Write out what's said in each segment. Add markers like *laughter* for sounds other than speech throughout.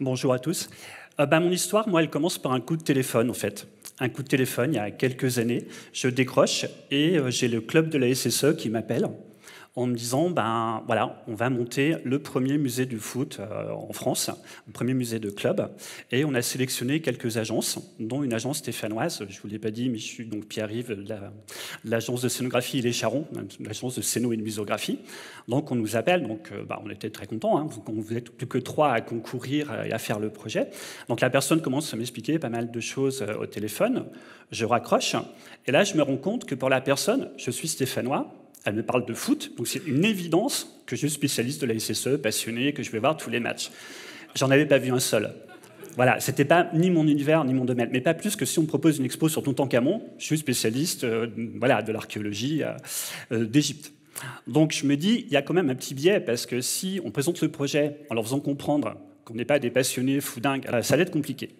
Bonjour à tous. Euh, ben, mon histoire, moi, elle commence par un coup de téléphone, en fait. Un coup de téléphone, il y a quelques années, je décroche et euh, j'ai le club de la SSE qui m'appelle en me disant, ben voilà, on va monter le premier musée du foot euh, en France, le premier musée de club, et on a sélectionné quelques agences, dont une agence stéphanoise, je ne vous l'ai pas dit, mais je suis donc Pierre-Yves, l'agence de scénographie les Charons, l'agence de scéno et de musographie. Donc on nous appelle, donc euh, bah, on était très contents, on hein. vous plus que trois à concourir euh, et à faire le projet. Donc la personne commence à m'expliquer pas mal de choses au téléphone, je raccroche, et là je me rends compte que pour la personne, je suis stéphanois, elle me parle de foot, donc c'est une évidence que je suis spécialiste de la SSE, passionné, que je vais voir tous les matchs. J'en avais pas vu un seul. Voilà, c'était pas ni mon univers ni mon domaine, mais pas plus que si on me propose une expo sur Toutankhamon, je suis spécialiste euh, voilà, de l'archéologie euh, euh, d'Égypte. Donc je me dis, il y a quand même un petit biais, parce que si on présente le projet en leur faisant comprendre qu'on n'est pas des passionnés foudingues, ça va être compliqué.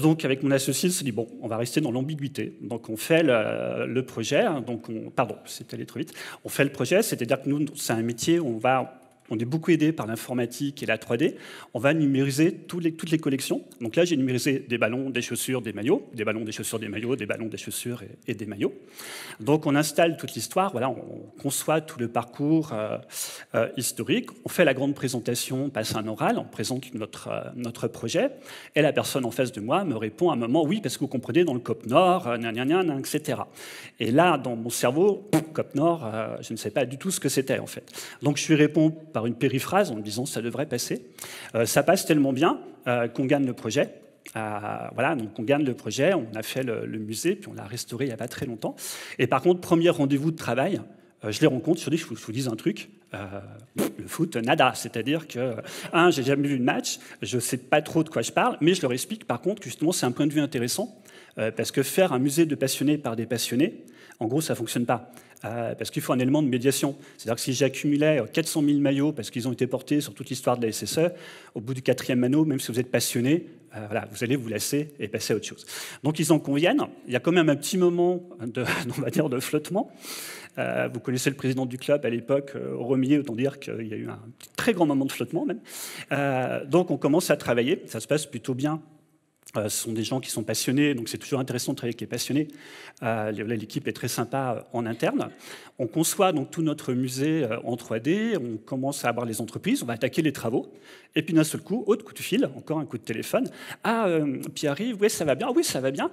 Donc avec mon associé, on s'est dit, bon, on va rester dans l'ambiguïté. Donc on fait le, projet, hein, donc pardon, c'est allé trop vite, on fait le projet, c'est-à-dire que nous, c'est un métier, où on va on est beaucoup aidé par l'informatique et la 3D. On va numériser toutes les, collections. Donc là, j'ai numérisé des ballons, des chaussures, des maillots, des ballons, des chaussures, des maillots, des ballons, des chaussures et, des maillots. Donc on installe toute l'histoire, voilà, on conçoit tout le parcours euh, euh, historique, on fait la grande présentation, on passe un oral, on présente notre, euh, notre projet, et la personne en face de moi me répond à un moment, oui, parce que vous comprenez, dans le COP Nord, etc. Et là, dans mon cerveau, COP Nord, je ne sais pas du tout ce que c'était en fait. Donc je lui réponds par une périphrase en disant ça devrait passer. Euh, ça passe tellement bien euh, qu'on gagne le projet. Euh, voilà, donc on gagne le projet, on a fait le, musée, puis on l'a restauré il n'y a pas très longtemps. Et par contre, premier rendez-vous de travail, je les rencontre, je dis, je vous, dis un truc, le foot, nada. C'est-à-dire que, un, j'ai jamais vu de match, je ne sais pas trop de quoi je parle, mais je leur explique par contre justement c'est un point de vue intéressant, parce que faire un musée de passionnés par des passionnés, en gros, ça ne fonctionne pas. Euh, parce qu'il faut un élément de médiation. C'est-à-dire que si j'accumulais 400 euh, 000 maillots parce qu'ils ont été portés sur toute l'histoire de la SSE, au bout du quatrième anneau, même si vous êtes passionné, euh, voilà, vous allez vous lasser et passer à autre chose. Donc ils en conviennent. Il y a quand même un petit moment de, *laughs* on va dire, de flottement. vous connaissez le président du club à l'époque, Romier, autant dire qu'il y a eu un très grand moment de flottement même. donc on commence à travailler. Ça se passe plutôt bien euh, ce sont des gens qui sont passionnés, donc c'est toujours intéressant de travailler avec les passionnés. Euh, l'équipe est très sympa euh, en interne. On conçoit donc tout notre musée en 3D, on commence à avoir les entreprises, on va attaquer les travaux, et puis d'un seul coup, autre coup de fil, encore un coup de téléphone. Ah, Pierre-Yves, arrive, oui, ça va bien, oui, ça va bien.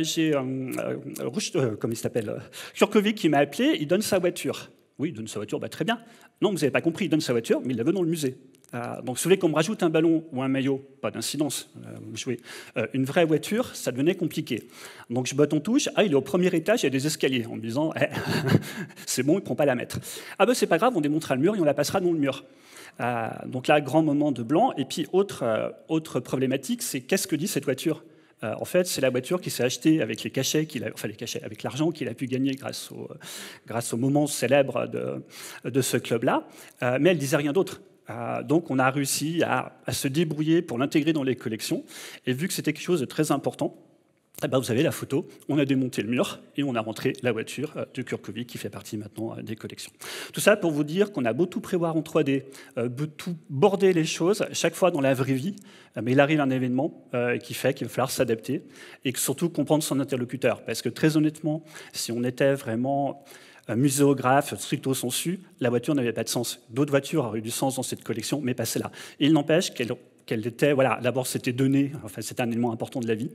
J'ai, comme il s'appelle, Kurkovic qui m'a appelé, il donne sa voiture. Oui, il donne sa voiture, bah, très bien. Non, vous n'avez pas compris, il donne sa voiture, mais il la veut dans le musée. Euh, donc, si vous voulez qu'on me rajoute un ballon ou un maillot, pas d'incidence, euh, vous euh, une vraie voiture, ça devenait compliqué. Donc, je botte en touche, ah, il est au premier étage, il y a des escaliers, en me disant, eh, *laughs* c'est bon, il ne prend pas la mettre. Ah ben, c'est pas grave, on démontera le mur et on la passera dans le mur. donc là, grand moment de blanc. Et puis, autre, autre problématique, c'est qu'est-ce que dit cette voiture en fait, c'est la voiture qui s'est achetée avec les cachets, qu'il avec l'argent qu'il a pu gagner grâce au, grâce au moment célèbre de, ce club-là. mais elle disait rien d'autre. Euh, donc on a réussi à, se débrouiller pour l'intégrer dans les collections. Et vu que c'était quelque chose de très important, eh ben, vous avez la photo, on a démonté le mur et on a rentré la voiture euh, de Kurkovic qui fait partie maintenant euh, des collections. Tout ça pour vous dire qu'on a beau tout prévoir en 3D, beau tout border les choses, chaque fois dans la vraie vie, mais il arrive un événement qui fait qu'il va falloir s'adapter et surtout comprendre son interlocuteur. Parce que très honnêtement, si on était vraiment muséographe, stricto sensu, la voiture n'avait pas de sens. D'autres voitures auraient eu du sens dans cette collection, mais pas celle-là. Il n'empêche qu'elle était, voilà, d'abord c'était donné, enfin c'était un élément important de la vie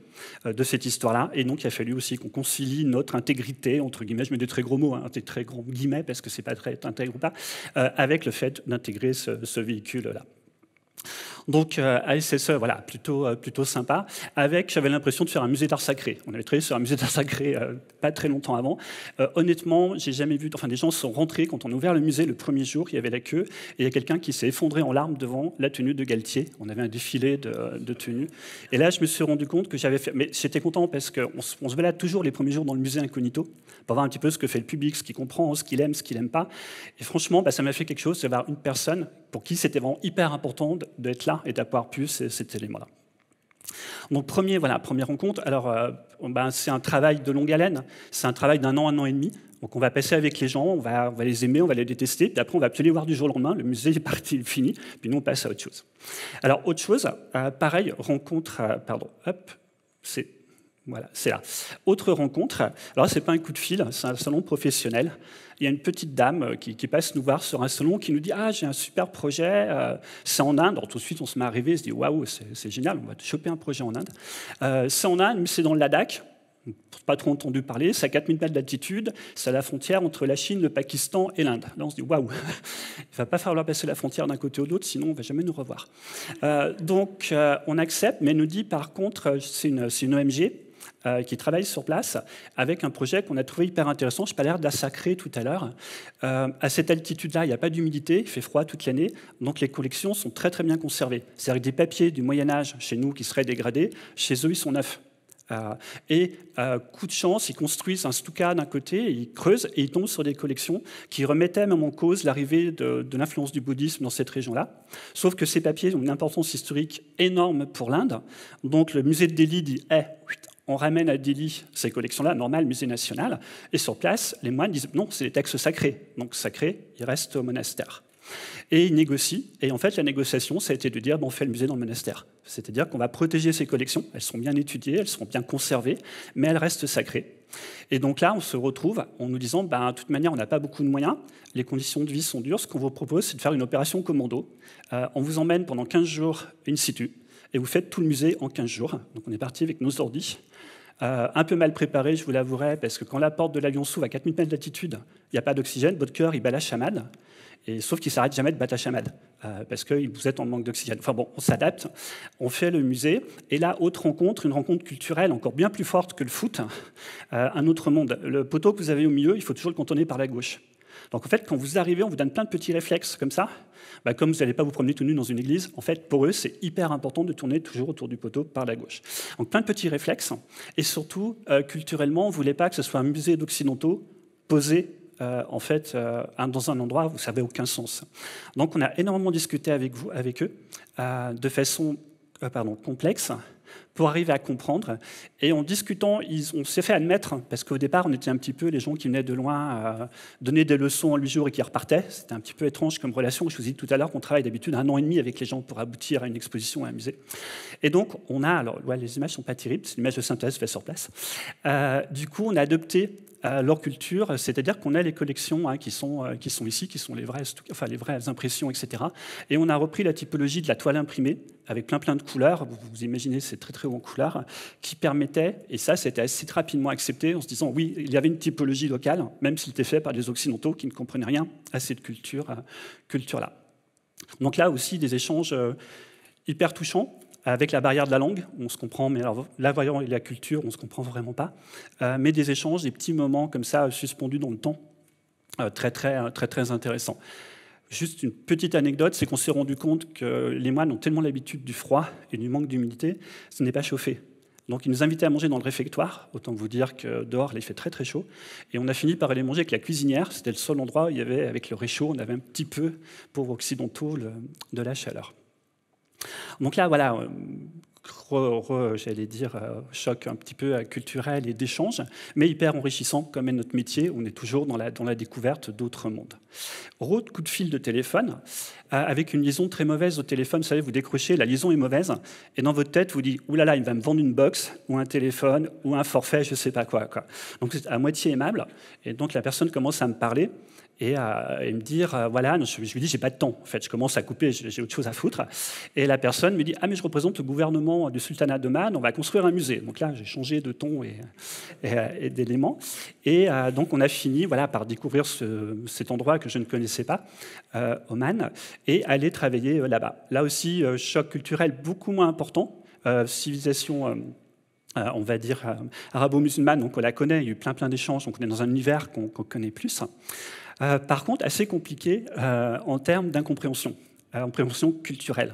euh, de cette histoire-là, et donc il a fallu aussi qu'on concilie notre intégrité, entre guillemets, je mets des très gros mots, hein, des très gros guillemets, parce que c'est pas très intègre ou pas, euh, avec le fait d'intégrer ce véhicule-là. Donc euh, ASSE, voilà, plutôt, euh, plutôt sympa. Avec, j'avais l'impression de faire un musée d'art sacré. On avait travaillé sur un musée d'art sacré euh, pas très longtemps avant. honnêtement, j'ai jamais vu. Enfin, des gens sont rentrés quand on a ouvert le musée le premier jour. Il y avait la queue et il y a quelqu'un qui s'est effondré en larmes devant la tenue de Galtier. On avait un défilé de, tenues. Et là, je me suis rendu compte que j'avais fait. Mais j'étais content parce qu'on on se balade toujours les premiers jours dans le musée incognito pour voir un petit peu ce que fait le public, ce qu'il comprend, ce qu'il aime, ce qu'il n'aime pas. Et franchement, bah, ça m'a fait quelque chose C'est voir une personne pour qui c'était vraiment hyper important d'être là et d'avoir pu cet élément-là. Donc premier, voilà, première rencontre. Alors, euh, ben, c'est un travail de longue haleine, c'est un travail d'un an, un an et demi. Donc on va passer avec les gens, on va, les aimer, on va les détester, puis après on va tous les voir du jour au lendemain, le musée *laughs* est parti, il est fini, puis nous on passe à autre chose. Alors autre chose, euh, pareil, rencontre, euh, pardon, hop, c'est voilà, c'est là. Autre rencontre, alors c'est pas un coup de fil, c'est un salon professionnel. Il y a une petite dame euh, qui, passe nous voir sur un salon qui nous dit Ah, j'ai un super projet, euh, c'est en Inde. Alors, tout de suite, on se met à rêver, on se dit Waouh, c'est génial, on va choper un projet en Inde. Euh, c'est en Inde, mais c'est dans le Ladakh, pas trop entendu parler, c'est à 4000 mètres d'altitude, c'est à la frontière entre la Chine, le Pakistan et l'Inde. Là, on se dit, waouh, *laughs* il va pas falloir passer la frontière d'un côté ou de l'autre, sinon on va jamais nous revoir. donc, on accepte, mais nous dit, par contre, c'est une, une, OMG, euh, qui travaillent sur place avec un projet qu'on a trouvé hyper intéressant. Je pas l'air de tout à l'heure. Euh, à cette altitude-là, il n'y a pas d'humidité, il fait froid toute l'année, donc les collections sont très très bien conservées. C'est-à-dire que des papiers du Moyen Âge chez nous qui seraient dégradés, chez eux ils sont neufs. Euh, et coup de chance, ils construisent un Stuka d'un côté, ils creusent et ils tombent sur des collections qui remettaient même en cause l'arrivée de, l'influence du bouddhisme dans cette région-là. Sauf que ces papiers ont une importance historique énorme pour l'Inde. Donc le musée de Delhi dit "eh" on ramène à Delhi ces collections-là, normal, musée national, et sur place, les moines disent non, c'est des textes sacrés, donc sacrés, ils restent au monastère. Et ils négocient, et en fait, la négociation, ça a été de dire bon, on fait le musée dans le monastère. C'est-à-dire qu'on va protéger ces collections, elles sont bien étudiées, elles seront bien conservées, mais elles restent sacrées. Et donc là, on se retrouve en nous disant, ben, de toute manière, on n'a pas beaucoup de moyens, les conditions de vie sont dures, ce qu'on vous propose, c'est de faire une opération commando. Euh, on vous emmène pendant 15 jours in situ, et vous faites tout le musée en 15 jours. Donc on est parti avec nos ordis. Euh, un peu mal préparé, je vous l'avouerai, parce que quand la porte de l'avion s'ouvre à 4000 mètres d'altitude, il n'y a pas d'oxygène, votre cœur, il bat la chamade, et, sauf qu'il ne s'arrête jamais de battre la chamade, euh, parce que vous êtes en manque d'oxygène. Enfin bon, on s'adapte, on fait le musée, et là, autre rencontre, une rencontre culturelle encore bien plus forte que le foot, euh, un autre monde. Le poteau que vous avez au milieu, il faut toujours le contourner par la gauche. Donc en fait, quand vous arrivez, on vous donne plein de petits réflexes comme ça. Bah, comme vous n'allez pas vous promener tout nu dans une église, en fait, pour eux, c'est hyper important de tourner toujours autour du poteau par la gauche. Donc plein de petits réflexes. Et surtout, euh, culturellement, on ne voulait pas que ce soit un musée d'occidentaux posé euh, en fait euh, dans un endroit où ça n'avait aucun sens. Donc on a énormément discuté avec vous, avec eux, de façon pardon, complexe, pour arriver à comprendre. Et en discutant, ils, on s'est fait admettre, parce qu'au départ, on était un petit peu les gens qui venaient de loin euh, donner des leçons en l'usure et qui repartaient. C'était un petit peu étrange comme relation. Je vous ai dit tout à l'heure qu'on travaille d'habitude un an et demi avec les gens pour aboutir à une exposition à un musée. Et donc, on a, alors, les images sont pas terribles, c'est une image de synthèse faite sur place. Euh, du coup, on a adopté euh, leur culture, c'est-à-dire qu'on a les collections hein, qui, sont, qui sont ici, qui sont les vraies, enfin, les vraies impressions, etc. Et on a repris la typologie de la toile imprimée avec plein plein de couleurs. Vous, vous imaginez, c'est très très ou en coulard qui permettait, et ça c'était assez rapidement accepté, en se disant oui, il y avait une typologie locale, même s'il était fait par des Occidentaux qui ne comprenaient rien à cette euh, culture-là. Donc là aussi des échanges euh, hyper touchants avec la barrière de la langue, on se comprend, mais alors, la voyant et la culture, on ne se comprend vraiment pas, euh, mais des échanges, des petits moments comme ça, suspendus dans le temps, très, très, très, très intéressants. Juste une petite anecdote, c'est qu'on s'est rendu compte que les moines ont tellement l'habitude du froid et du manque d'humidité, ce n'est pas chauffé. Donc ils nous invitaient à manger dans le réfectoire, autant vous dire que dehors il fait très très chaud, et on a fini par aller manger avec la cuisinière, c'était le seul endroit où il y avait avec le réchaud, on avait un petit peu, pour occidentaux, de la chaleur. Donc là, voilà, j'allais dire, euh, choc un petit peu euh, culturel et d'échange, mais hyper enrichissant comme est notre métier. On est toujours dans la, dans la découverte d'autres mondes. Gros coup de fil de téléphone, euh, avec une liaison très mauvaise au téléphone, vous savez, vous décrochez, la liaison est mauvaise, et dans votre tête, vous dites, oulala, il va me vendre une box, ou un téléphone, ou un forfait, je ne sais pas quoi, quoi. Donc c'est à moitié aimable, et donc la personne commence à me parler, et, me dire, euh, voilà, je lui dis j'ai pas de temps, en fait, je commence à couper, j'ai autre chose à foutre. Et la personne me dit, ah mais je représente le gouvernement du sultanat d'Oman, on va construire un musée. Donc là, j'ai changé de ton et, et d'éléments. Et euh, donc on a fini voilà, par découvrir cet endroit que je ne connaissais pas, euh, Oman, et aller travailler là-bas. Là aussi, choc culturel beaucoup moins important, civilisation... on va dire arabo-musulmane, donc on la connaît, il y a eu plein plein d'échanges, donc on est dans un univers qu'on connaît plus. Euh, par contre, assez compliqué euh, en termes d'incompréhension euh, en culturelle.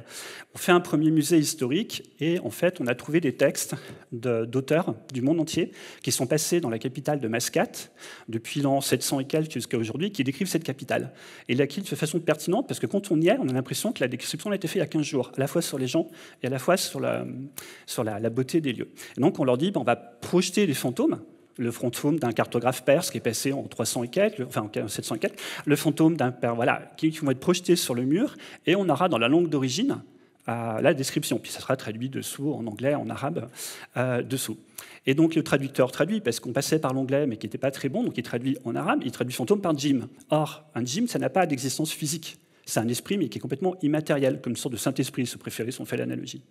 On fait un premier musée historique et en fait on a trouvé des textes d'auteurs du monde entier qui sont passés dans la capitale de Mascate depuis l'an 700 et quelques jusqu'à aujourd'hui qui décrivent cette capitale. Et la de façon pertinente parce que quand on y est, on a l'impression que la description a été faite il y a 15 jours, à la fois sur les gens et à la fois sur la, beauté des lieux. donc on leur dit, ben, on va projeter des fantômes le fantôme d'un cartographe perse qui est passé en 300 enfin en le fantôme d'un père, voilà, qui, vont être projetés sur le mur, et on aura dans la langue d'origine euh, la description, puis ça sera traduit dessous en anglais, en arabe, euh, dessous. Et donc le traducteur traduit, parce qu'on passait par l'anglais, mais qui n'était pas très bon, donc il traduit en arabe, il traduit fantôme par djim. Or, un djim, ça n'a pas d'existence physique. C'est un esprit, mais qui est complètement immatériel, comme une sorte de Saint-Esprit, si se si on fait l'analogie.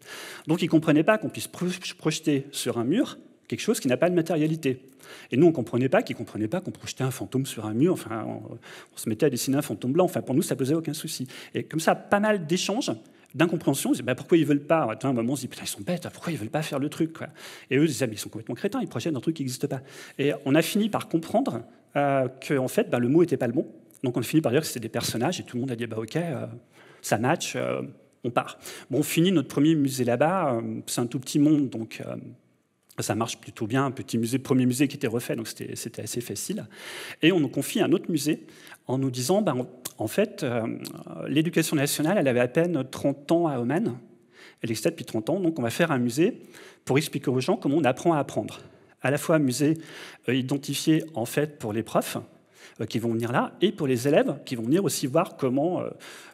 Donc il ne comprenaient pas qu'on puisse projeter sur un mur quelque chose qui n'a pas de matérialité. Et nous, on ne comprenait pas, qu'ils ne comprenait pas qu'on projetait un fantôme sur un mur, enfin, on, se mettait à dessiner un fantôme blanc, enfin, pour nous, ça ne posait aucun souci. Et comme ça, pas mal d'échanges, d'incompréhension, on bah, pourquoi ils veulent pas À un moment, on se dit, ils sont bêtes, pourquoi ils veulent pas faire le truc Et eux, ils disaient, mais ils sont complètement crétins, ils projettent un truc qui n'existe pas. Et on a fini par comprendre euh, que, en fait, bah, le mot n'était pas le bon. Donc on a fini par dire que c'était des personnages, et tout le monde a dit, bah, ok, euh, ça match, euh, on part. Bon, on finit notre premier musée là-bas, euh, c'est un tout petit monde, donc ça marche plutôt bien, un petit musée, premier musée qui était refait, donc c'était assez facile. Et on nous confie un autre musée en nous disant, ben, en fait, euh, l'éducation nationale, elle avait à peine 30 ans à Oman, elle existe depuis 30 ans, donc on va faire un musée pour expliquer aux gens comment on apprend à apprendre. À la fois un musée euh, identifié, en fait, pour les profs, euh, qui vont venir là, et pour les élèves qui vont venir aussi voir comment euh,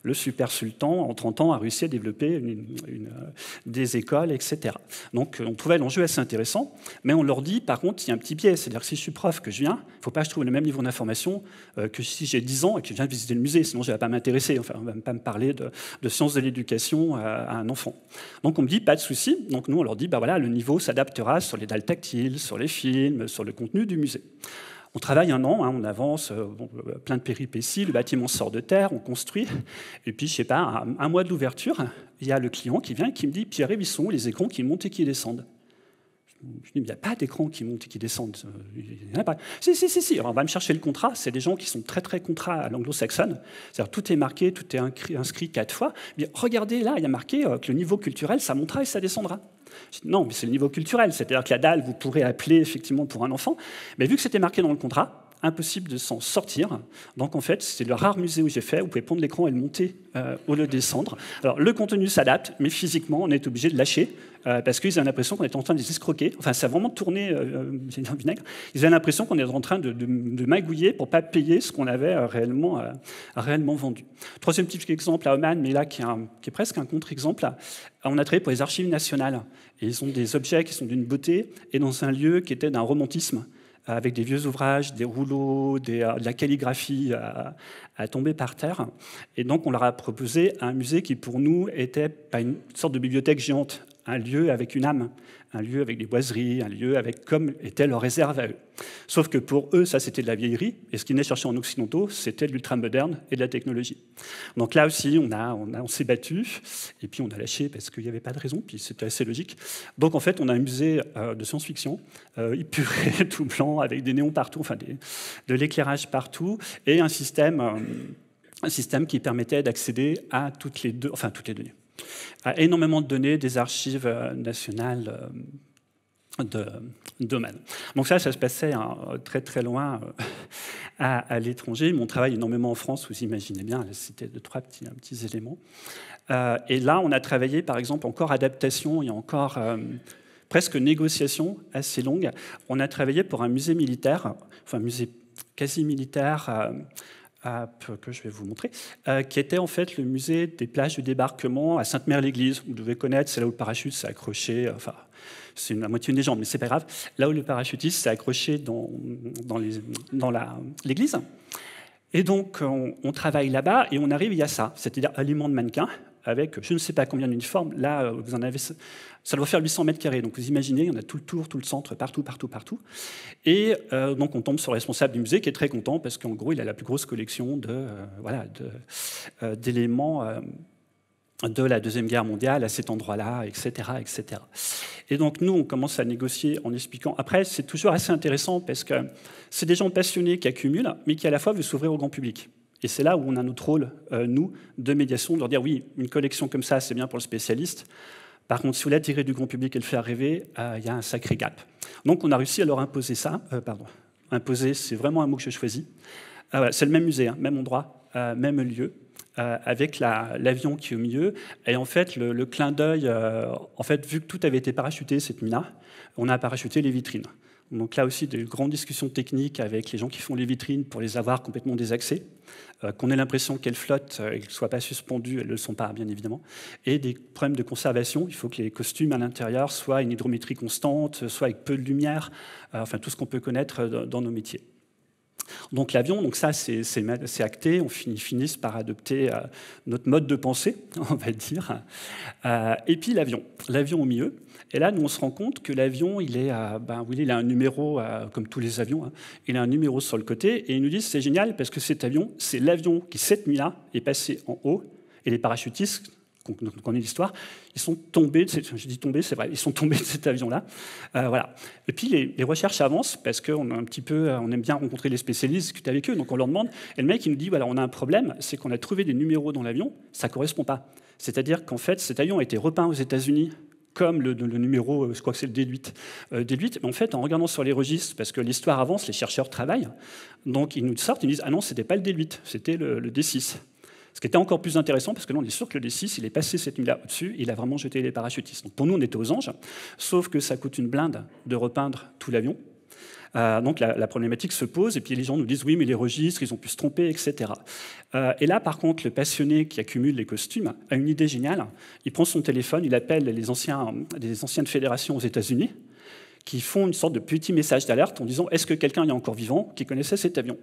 le super sultan, en 30 ans, a réussi à développer une, euh, des écoles, etc. Donc on trouvait l'enjeu assez intéressant, mais on leur dit, par contre, il y a un petit biais, c'est-à-dire que si je suis prof, que je viens, il ne faut pas que je trouve le même niveau d'information que si j'ai 10 ans et que je viens visiter le musée, sinon je ne vais pas m'intéresser, enfin, on ne va pas me parler de, sciences de l'éducation à, un enfant. Donc on me dit, pas de souci, donc nous on leur dit, bah voilà, le niveau s'adaptera sur les dalles tactiles, sur les films, sur le contenu du musée. On travaille un an, hein, on avance, euh, euh, plein de péripéties, le bâtiment sort de terre, on construit, et puis, je sais pas, un, mois de l'ouverture, il y a le client qui vient et qui me dit pierre et ils sont les écrans qui montent et qui descendent je dis, il n'y a pas d'écran qui monte et qui descendent. Il en a pas. Si, si, si, si. on va me chercher le contrat. C'est des gens qui sont très, très contrats à l'anglo-saxonne. C'est-à-dire, tout est marqué, tout est inscrit, quatre fois. Mais regardez, là, il y a marqué euh, que le niveau culturel, ça montera et ça descendra. Non, mais c'est le niveau culturel, c'est-à-dire que la dalle, vous pourrez appeler effectivement pour un enfant, mais vu que c'était marqué dans le contrat, impossible de s'en sortir. Donc en fait, c'est le rare musée où j'ai fait, où vous pouvez prendre l'écran et le monter euh, au lieu descendre. Alors le contenu s'adapte, mais physiquement, on est obligé de lâcher, euh, parce qu'ils ont l'impression qu'on est en train de les escroquer. Enfin, ça a vraiment tourné euh, euh dans vinaigre. Ils ont l'impression qu'on est en train de, magouiller pour ne pas payer ce qu'on avait euh, réellement, réellement vendu. Troisième petit exemple à Oman, mais là qui est, qui est presque un contre-exemple, on a travaillé pour les archives nationales. Et ils ont des objets qui sont d'une beauté et dans un lieu qui était d'un romantisme avec des vieux ouvrages, des rouleaux, euh, de la calligraphie euh, à, tomber par terre. Et donc on leur a proposé un musée qui pour nous était pas une sorte de bibliothèque géante, un lieu avec une âme, un lieu avec des boiseries, un lieu avec comme était leur réserve à eux. Sauf que pour eux, ça c'était de la vieillerie, et ce qu'ils venaient chercher en occidentaux, c'était de l'ultra-moderne et de la technologie. Donc là aussi, on, a, on, a, on s'est battu, et puis on a lâché parce qu'il n'y avait pas de raison, puis c'était assez logique. Donc en fait, on a un musée euh, de science-fiction, épuré, euh, *laughs* tout blanc, avec des néons partout, enfin de l'éclairage partout, et un système, euh, un système qui permettait d'accéder à toutes les, deux, enfin, toutes les données à énormément de données des archives euh, nationales euh, de domaine. Donc ça, ça se passait hein, très très loin euh, à, à l'étranger. Mon travail énormément en France, vous imaginez bien, c'était de trois petits, petits éléments. et là, on a travaillé par exemple encore adaptation et encore presque négociation assez longue. On a travaillé pour un musée militaire, enfin musée quasi militaire que je vais vous montrer, euh, qui était en fait le musée des plages du débarquement à Sainte-Mère-l'Église. Vous devez connaître, c'est là où le parachute s'est accroché, euh, enfin, c'est la moitié une légende, mais c'est pas grave, là où le parachutiste s'est accroché dans, dans l'église. et donc, on, travaille là-bas et on arrive, il y a ça, c'est-à-dire aliment de mannequin, avec je ne sais pas combien d'uniformes. Là, euh, vous en avez, ça doit faire 800 mètres carrés. Donc vous imaginez, il y en a tout le tour, tout le centre, partout, partout, partout. Et euh, donc on tombe sur le responsable du musée qui est très content parce qu'en gros, il a la plus grosse collection de euh, voilà d'éléments. De, de la Deuxième Guerre mondiale à cet endroit-là, etc., etc. Et donc nous, on commence à négocier en expliquant. Après, c'est toujours assez intéressant parce que c'est des gens passionnés qui accumulent, mais qui à la fois veulent s'ouvrir au grand public. Et c'est là où on a notre rôle, euh, nous, de médiation, de leur dire oui, une collection comme ça, c'est bien pour le spécialiste. Par contre, si vous voulez du grand public et le faire rêver, euh, il y a un sacré gap. Donc on a réussi à leur imposer ça. Euh, pardon. Imposer, c'est vraiment un mot que j'ai choisi. Ah, c'est le même musée, hein, même endroit, même lieu. avec l'avion qui est au milieu. Et en fait, le, clin d'œil, en fait, vu que tout avait été parachuté cette nuit-là, on a parachuté les vitrines. Donc là aussi, des grandes discussions techniques avec les gens qui font les vitrines pour les avoir complètement désaxées, euh, qu'on ait l'impression qu'elles flottent et euh, qu'elles ne soient pas suspendues, elles ne le sont pas, bien évidemment. Et des problèmes de conservation, il faut que les costumes à l'intérieur soient une hydrométrie constante, euh, soit avec peu de lumière, enfin tout ce qu'on peut connaître dans nos métiers. Donc l'avion, donc ça c'est acté, on finit, finissent par adopter euh, notre mode de pensée, *laughs* on va dire. Euh, et puis l'avion, l'avion au milieu. Et là, nous on se rend compte que l'avion, il est, euh, ben, oui, il a un numéro comme tous les avions, hein, il a un numéro sur le côté, et ils nous disent c'est génial parce que cet avion, c'est l'avion qui cette nuit-là est passé en haut, et les parachutistes qu'on connaît l'histoire, ils sont tombés, c'est vrai, ils sont tombés de cet avion-là. Euh, voilà. Et puis les, recherches avancent parce qu'on un petit peu, euh, on aime bien rencontrer les spécialistes, discuter avec eux, donc on leur demande. Et le mec, il nous dit, voilà, on a un problème, c'est qu'on a trouvé des numéros dans l'avion, ça ne correspond pas. C'est-à-dire qu'en fait, cet avion a été repeint aux États-Unis comme le, numéro, euh, je crois que c'est le D8. D8, mais en fait, en regardant sur les registres, parce que l'histoire avance, les chercheurs travaillent, donc ils nous sortent, ils nous disent Ah non, c'était pas le D8, c'était le, le D6. Ce qui était encore plus intéressant, parce que là, on est sûr que le D6, il est passé cette nuit-là au-dessus, il a vraiment jeté les parachutistes. Donc pour nous, on était aux anges, sauf que ça coûte une blinde de repeindre tout l'avion. Euh, donc la, problématique se pose, et puis les gens nous disent oui, mais les registres, ils ont pu se tromper, etc. Euh, et là, par contre, le passionné qui accumule les costumes a une idée géniale. Il prend son téléphone, il appelle les, anciens, les anciennes fédérations aux États-Unis, qui font une sorte de petit message d'alerte en disant est-ce que quelqu'un est encore vivant qui connaissait cet avion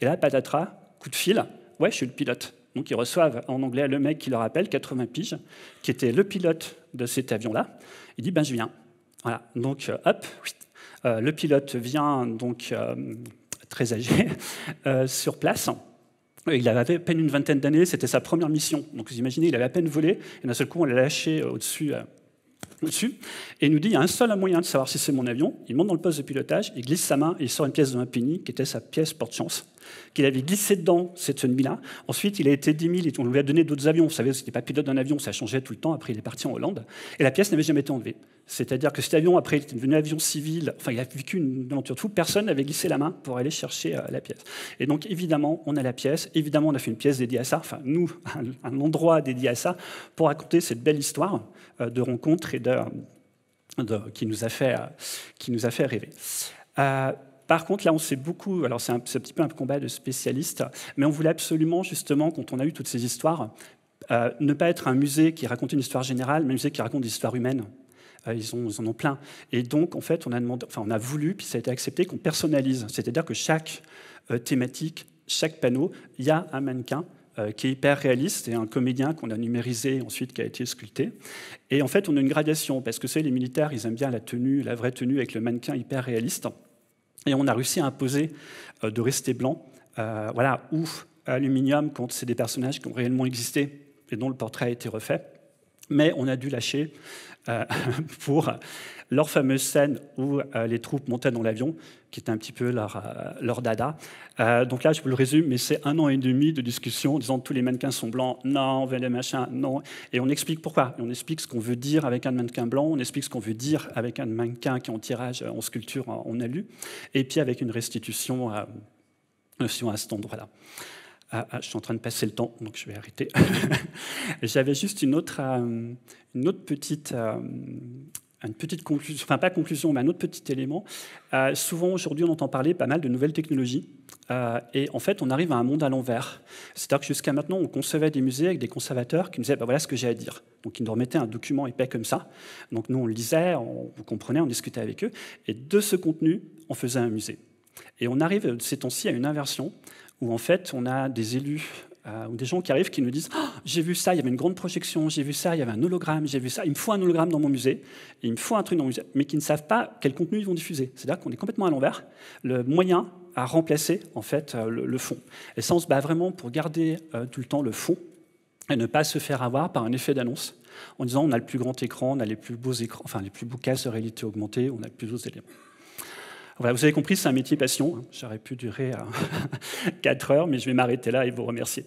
Et là, patatras, coup de fil, ouais, je suis le pilote. Donc ils reçoivent en anglais le mec qui leur appelle, 80 piges, qui était le pilote de cet avion-là. Il dit, ben je viens. Voilà, donc euh, hop, euh, le pilote vient donc euh, très âgé *laughs* sur place. Il avait à peine une vingtaine d'années, c'était sa première mission. Donc vous imaginez, il avait à peine volé, et d'un seul coup on l'a lâché au-dessus et nous dit il y a un seul moyen de savoir si c'est mon avion. Il monte dans le poste de pilotage, il glisse sa main, il sort une pièce de Mapini qui était sa pièce porte-chance, qu'il avait glissée dedans cette nuit-là. Ensuite, il a été 10 000, et on lui a donné d'autres avions. Vous savez, ce n'était pas pilote d'un avion, ça changeait tout le temps. Après, il est parti en Hollande, et la pièce n'avait jamais été enlevée. C'est-à-dire que cet avion, après, est devenu un avion civil. Enfin, il a vécu une aventure de fou. Personne n'avait glissé la main pour aller chercher euh, la pièce. Et donc, évidemment, on a la pièce. Évidemment, on a fait une pièce dédiée à ça. Enfin, nous, *laughs* un, endroit dédié à ça pour raconter cette belle histoire euh, de rencontre et de, qui, nous a fait, euh, qui nous a fait rêver. Par contre, là, on sait beaucoup, alors c'est un, petit peu un combat de spécialistes, mais on voulait absolument, justement, quand on a eu toutes ces histoires, ne pas être un musée qui raconte une histoire générale, mais un musée qui raconte des histoires humaines. Euh, ils, en ont plein. Et donc, en fait, on a, demandé, enfin, on a voulu, puis ça a été accepté, qu'on personnalise. C'est-à-dire que chaque euh, thématique, chaque panneau, il y a un mannequin euh, qui est hyper réaliste et un comédien qu'on a numérisé ensuite qui a été sculpté. Et en fait, on a une gradation parce que c'est les militaires, ils aiment bien la tenue, la vraie tenue avec le mannequin hyper réaliste. Et on a réussi à imposer de rester blanc, voilà, ou aluminium quand c'est des personnages qui ont réellement existé et dont le portrait a été refait. Mais on a dû lâcher euh, *laughs* pour leur fameuse scène où euh, les troupes montaient dans l'avion, qui était un petit peu leur, euh, leur dada. donc là, je vous le résume, mais c'est un an et demi de discussion, en disant tous les mannequins sont blancs, non, on veut les machins, non. Et on explique pourquoi. on explique ce qu'on veut dire avec un mannequin blanc, on explique ce qu'on veut dire avec un mannequin qui est en tirage, en sculpture, on a lu, et puis avec une restitution à cet endroit-là. Ah, ah, je suis en train de passer le temps, donc je vais arrêter. *laughs* J'avais juste une autre, euh, une autre petite, euh, une petite conclusion, enfin pas conclusion, mais un autre petit élément. Euh, souvent aujourd'hui, on entend parler pas mal de nouvelles technologies. et en fait, on arrive à un monde à l'envers. C'est-à-dire que jusqu'à maintenant, on concevait des musées avec des conservateurs qui nous disaient bah, voilà ce que j'ai à dire. Donc, ils nous remettaient un document épais comme ça. Donc, nous, on lisait, on, on comprenait, on discutait avec eux. Et de ce contenu, on faisait un musée. Et on arrive ces temps-ci à une inversion où en fait on a des élus euh, ou des gens qui arrivent qui nous disent ah, J'ai vu ça, il y avait une grande projection, j'ai vu ça, il y avait un hologramme, j'ai vu ça, il me faut un hologramme dans mon musée, il me faut un truc dans mon musée, mais qui ne savent pas quel contenu ils vont diffuser. C'est-à-dire qu'on est complètement à l'envers. Le moyen à remplacer en fait euh, le, fond. Et ça, on se bat vraiment pour garder euh, tout le temps le fond et ne pas se faire avoir par un effet d'annonce en disant on a le plus grand écran, on a les plus beaux écrans, enfin les plus beaux cases de réalité augmentée, on a le plus beaux éléments vous avez compris, c'est un métier passion. Hein. J'aurais pu durer 4 euh, *laughs* heures, mais je vais m'arrêter là et vous remercier.